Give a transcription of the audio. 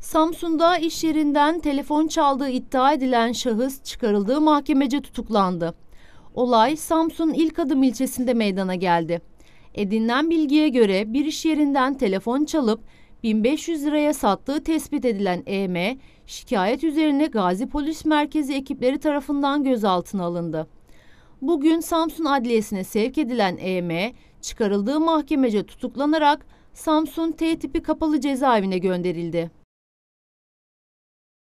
Samsun'da iş yerinden telefon çaldığı iddia edilen şahıs çıkarıldığı mahkemece tutuklandı. Olay Samsun İlkadım ilçesinde meydana geldi. Edinilen bilgiye göre bir iş yerinden telefon çalıp 1500 liraya sattığı tespit edilen EM, şikayet üzerine Gazi Polis Merkezi ekipleri tarafından gözaltına alındı. Bugün Samsun Adliyesi'ne sevk edilen EM, çıkarıldığı mahkemece tutuklanarak Samsun T tipi kapalı cezaevine gönderildi.